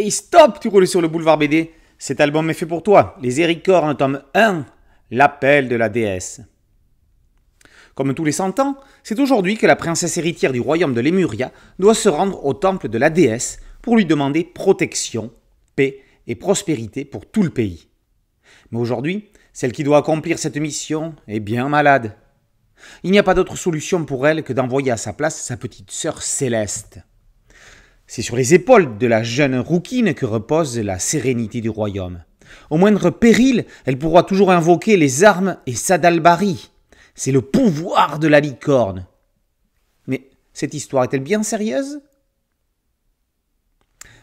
Hey stop, tu roules sur le boulevard BD. Cet album est fait pour toi. Les Héricornes tome 1, L'appel de la déesse. Comme tous les cent ans, c'est aujourd'hui que la princesse héritière du royaume de l'Emuria doit se rendre au temple de la déesse pour lui demander protection, paix et prospérité pour tout le pays. Mais aujourd'hui, celle qui doit accomplir cette mission est bien malade. Il n'y a pas d'autre solution pour elle que d'envoyer à sa place sa petite sœur céleste. C'est sur les épaules de la jeune rouquine que repose la sérénité du royaume. Au moindre péril, elle pourra toujours invoquer les armes et Sadalbari. C'est le pouvoir de la licorne. Mais cette histoire est-elle bien sérieuse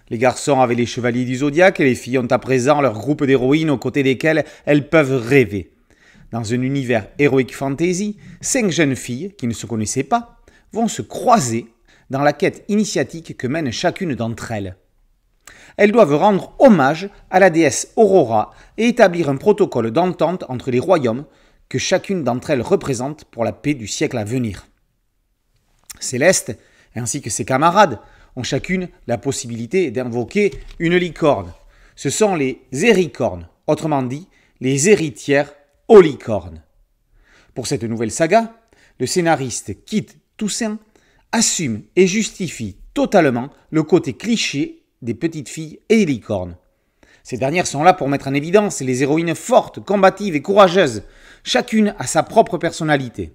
Les garçons avaient les chevaliers du zodiaque et les filles ont à présent leur groupe d'héroïnes aux côtés desquelles elles peuvent rêver. Dans un univers héroïque fantasy, cinq jeunes filles qui ne se connaissaient pas vont se croiser dans la quête initiatique que mène chacune d'entre elles. Elles doivent rendre hommage à la déesse Aurora et établir un protocole d'entente entre les royaumes que chacune d'entre elles représente pour la paix du siècle à venir. Céleste, ainsi que ses camarades, ont chacune la possibilité d'invoquer une licorne. Ce sont les héricornes, autrement dit, les héritières aux licornes. Pour cette nouvelle saga, le scénariste Kit Toussaint assume et justifie totalement le côté cliché des petites filles et des licornes. Ces dernières sont là pour mettre en évidence les héroïnes fortes, combatives et courageuses, chacune à sa propre personnalité.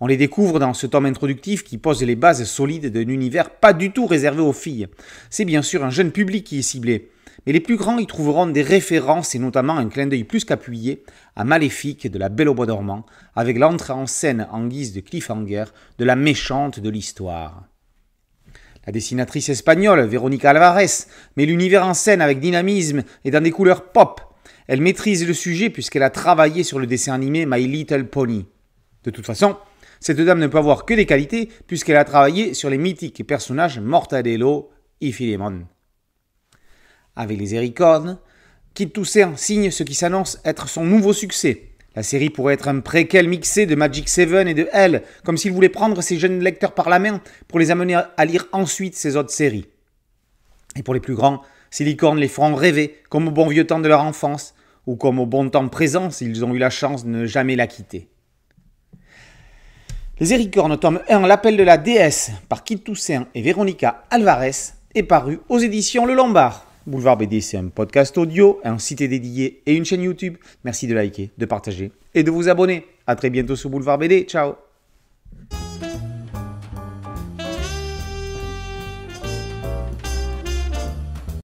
On les découvre dans ce tome introductif qui pose les bases solides d'un univers pas du tout réservé aux filles. C'est bien sûr un jeune public qui est ciblé, mais les plus grands y trouveront des références et notamment un clin d'œil plus qu'appuyé à Maléfique de la Belle au Bois dormant, avec l'entrée en scène en guise de cliffhanger de la méchante de l'histoire. La dessinatrice espagnole, Veronica Alvarez, met l'univers en scène avec dynamisme et dans des couleurs pop. Elle maîtrise le sujet puisqu'elle a travaillé sur le dessin animé My Little Pony. De toute façon, cette dame ne peut avoir que des qualités puisqu'elle a travaillé sur les mythiques personnages Mortadelo et Philemon avec les Ericornes, Kid Toussaint signe ce qui s'annonce être son nouveau succès. La série pourrait être un préquel mixé de Magic Seven et de Hell, comme s'il voulait prendre ses jeunes lecteurs par la main pour les amener à lire ensuite ses autres séries. Et pour les plus grands, ces licornes les feront rêver, comme au bon vieux temps de leur enfance, ou comme au bon temps présent s'ils ont eu la chance de ne jamais la quitter. Les Éricornes, tome 1, L'appel de la déesse, par Kit Toussaint et Veronica Alvarez, est paru aux éditions Le Lombard. Boulevard BD, c'est un podcast audio, un site dédié et une chaîne YouTube. Merci de liker, de partager et de vous abonner. À très bientôt sur Boulevard BD. Ciao